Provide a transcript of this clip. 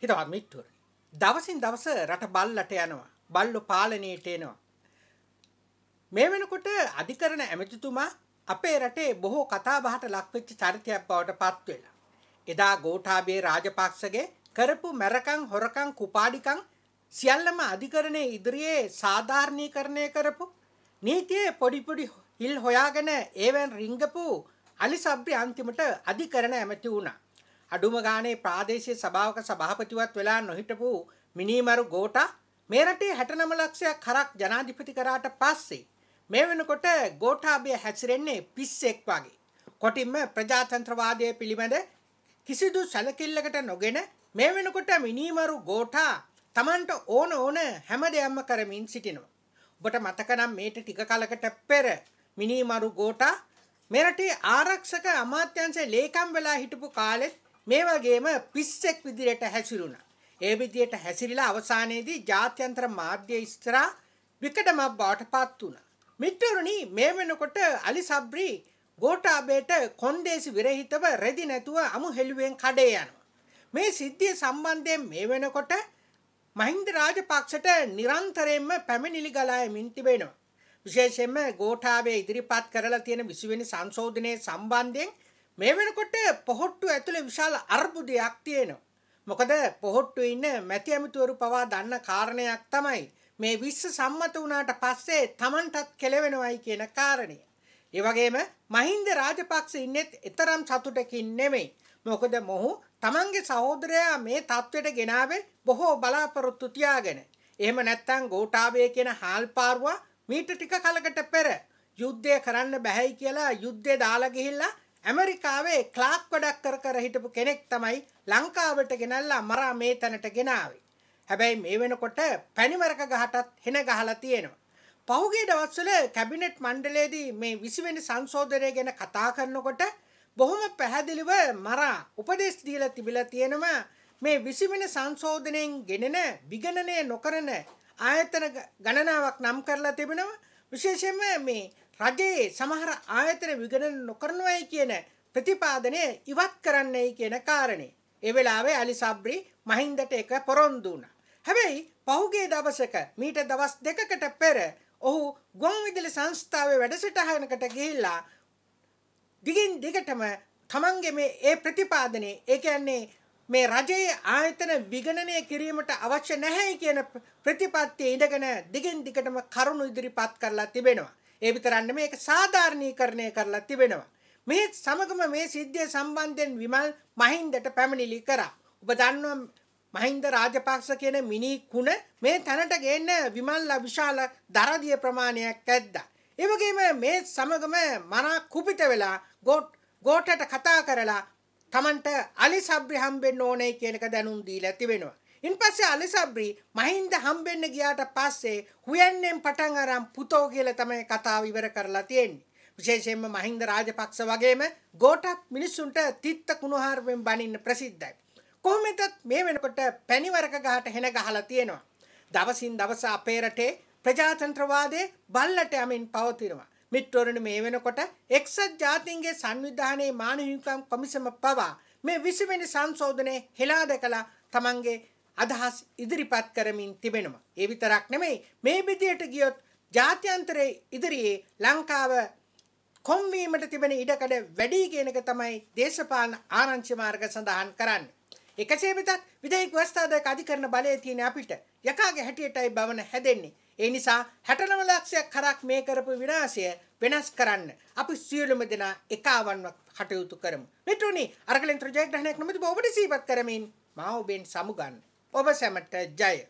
හිතවත් මිට්ටුවර. දවසින් දවස රට බල්ලට යනවා බල්ලො පාලනයට එනවා. මේ වෙනකොට අධිකරන ඇමතිතුමා අපේ රටේ බොහෝ කතා බහට ලක්වෙච්ච චරිතයක් බවට පත්වෙලා. එදා ගෝඨාබේ රාජපක්ෂගේ කරපු මැරකං හොරකං කුපාඩිකං සියල්ලම අධිකරණය ඉදිරියේ සාධාරණීකරණය කරපු නීතියේ පොඩිපොඩි හිල් හොයාගෙන ඒවන් රිංගපු අලි සබ්‍රි අන්තිමට අධිකරණ ඇමති වුණා. අඩුම ගානේ ප්‍රාදේශීය සභාවක සභාපතිවත් වෙලා නොහිටපු මිනීමරු ගෝටා මේ රටේ 69 ලක්ෂයක් හරක් ජනාධිපති කරාට පස්සේ මේ වෙනකොට ගෝඨාභය හැසිරෙන්නේ පිස්සෙක් වගේ. කොටින්ම ප්‍රජාතන්ත්‍රවාදය පිළිබඳ කිසිදු සැලකිල්ලකට නොගෙන මේ වෙනකොට මිනීමරු ගෝඨා Tamanට ඕන ඕන හැම දෙයක්ම කරමින් සිටිනවා. ඔබට මතක නම් මේට ටික කලකට පෙර මිනීමරු ගෝඨා මෙරටේ ආරක්ෂක අමාත්‍යංශයේ ලේකම් වෙලා හිටපු කාලෙත් මේ වගේම පිස්සෙක් විදිහට හැසිරුණා. ඒ විදිහට හැසිරිලා අවසානයේදී ජාත්‍යන්තර මාධ්‍ය ඉස්තරා විකටමක් බවට පත් වුණා. මිත්‍රරුනි මේ වෙනකොට අලි සබ්රි ගෝඨාභයට කොන්දේසි විරහිතව රෙදි නැතුව අමු හෙළුවෙන් කඩේ යනවා. මේ සිද්ධිය සම්බන්ධයෙන් මේ වෙනකොට මහින්ද රාජපක්ෂට නිරන්තරයෙන්ම පැමිණිලි ගලා යමින් තිබෙනවා. විශේෂයෙන්ම ගෝඨාභය ඉදිරිපත් කරලා තියෙන 20 වෙනි සංශෝධනයේ සම්බන්ධයෙන් මේ වෙනකොට පොහොට්ටු ඇතුළේ විශාල අර්බුදයක් තියෙනවා. මොකද පොහොට්ටු ඉන්න මැති ඇමතිවරු පවා දන්න කාරණයක් තමයි මේ විශ්ව සම්මත වුණාට පස්සේ Tamanටත් කෙලවෙනවයි කියන කාරණය. ඒ වගේම මහින්ද රාජපක්ෂ ඉන්නෙත් එතරම් සතුටකින් නෙමෙයි. මොකද මොහු තමන්ගේ සහෝදරයා මේ තත්ත්වයට ගෙනාවේ බොහෝ බලාපොරොත්තු තියාගෙන. එහෙම නැත්නම් ගෝඨාභය කියන හාල්පාරුවා මීට ටික කලකට පෙර යුද්ධය කරන්න බැහැයි කියලා යුද්ධය දාලා ගිහිල්ලා ඇමරිකාවේ ක්ලාක් වැඩක් කර කර හිටපු කෙනෙක් තමයි ලංකාවට ගෙනල්ලා මරා මේ තැනට ගෙනාවේ. හැබැයි මේ වෙනකොට පැණිවරක ගහටත් හෙන ගහලා තියෙනවා. පහුගේ දවස්වල කැබිනට් මණ්ඩලයේදී මේ 20 වෙනි සංශෝධනය ගැන කතා කරනකොට බොහොම පැහැදිලිව මරා උපදෙස් දීලා තිබිලා තියෙනවා මේ 20 වෙනි සංශෝධනයෙන් ගෙනෙන විගණනය නොකරන ආයතන ගණනාවක් නම් කරලා තිබෙනවා. විශේෂයෙන්ම මේ රජයේ සමහර ආයතන විගණන නොකරනවයි කියන ප්‍රතිපාදනය ඉවත් කරන්නයි කියන කාරණේ. ඒ වෙලාවේ අලි සබ්රි මහින්දට එක පොරොන්දු වුණා. හැබැයි පහුගිය දවසක මීට දවස් දෙකකට පෙර ඔහු ගොන්විදුලි සංස්ථාවේ වැඩසටහනකට ගිහිල්ලා දිගින් දිගටම තමන්ගේ මේ ඒ ප්‍රතිපාදනය ඒ කියන්නේ මේ රජයේ ආයතන විගණනය කිරීමට අවශ්‍ය නැහැ කියන ප්‍රතිපත්තිය ඉඳගෙන දිගින් දිගටම කරුණු ඉදිරිපත් කරලා තිබෙනවා. ඒ විතරන්න මේක සාධාරණීකරණය කරලා තිබෙනවා. මේ සමගම මේ සිද්ධිය සම්බන්ධයෙන් විමල් මහින්දට පැමිණිලි කරා. ඔබ දන්නවා මහින්ද රාජපක්ෂ කියන මිනී කුණ මේ තැනට ගේන්න විමල්ලා විශාල දරදිය ප්‍රමාණයක් ඇද්දා. ඒ වගේම මේ සමගම මනා කුපිත වෙලා ගොට් ගෝටට කතා කරලා තමන්ට අලි සබ්‍රි හම්බෙන්න ඕනේ කියන එක දැනුම් දීලා තිබෙනවා. ඉන්පස්සේ අලිසබ්රි මහින්ද හම්බෙන්න ගියාට පස්සේ හුයන්නෙන් පටන් අරන් පුතෝ කියලා තමයි කතාව ඉවර කරලා තියෙන්නේ. විශේෂයෙන්ම මහින්ද රාජපක්ෂ වගේම ගෝටත් මිනිස්සුන්ට තිත්ත කුණුහාරවෙන් බනින්න ප්‍රසිද්ධයි. කොහොමදත් මේ වෙනකොට පැණිවරක ගහට හෙන ගහලා තියෙනවා. දවසින් දවස අපේ රටේ ප්‍රජාතන්ත්‍රවාදයේ බල්ලට යමින් පවතිනවා. මිත්‍රවරුනි මේ වෙනකොට එක්සත් ජාතීන්ගේ සංවිධානයේ මානව හිමිකම් කොමිසම පවා මේ 20 වෙනි සංශෝධනයේ හෙලා දැකලා තමන්ගේ අදහස් ඉදිරිපත් කරමින් තිබෙනවා. ඒ විතරක් නෙමෙයි මේ විදියට ගියොත් ජාත්‍යන්තරයේ ඉදිරියේ ලංකාව කොම්වීමට තිබෙන ඉඩකඩ වැඩි කියන එක තමයි දේශපාලන ආරංචි මාර්ග සඳහන් කරන්නේ. එකසේ වෙතත් විදේශ ව්‍යවස්ථාදායක අධිකරණ බලය තියෙන අපිට යකාගේ හැටියටයි භවන හැදෙන්නේ. ඒ නිසා 69 ලක්ෂයක් කරක් මේ කරපු විනාශය වෙනස් කරන්න අපි සියලුම දෙනා එකවන්ව කටයුතු කරමු. මෙතුණි අරගලෙන් ත්‍රිජයග්‍රහණයක් නොමැතිව ඔබට සීපත් කරමින් මා ඔබෙන් සමුගන්නේ उपशमट्ट जय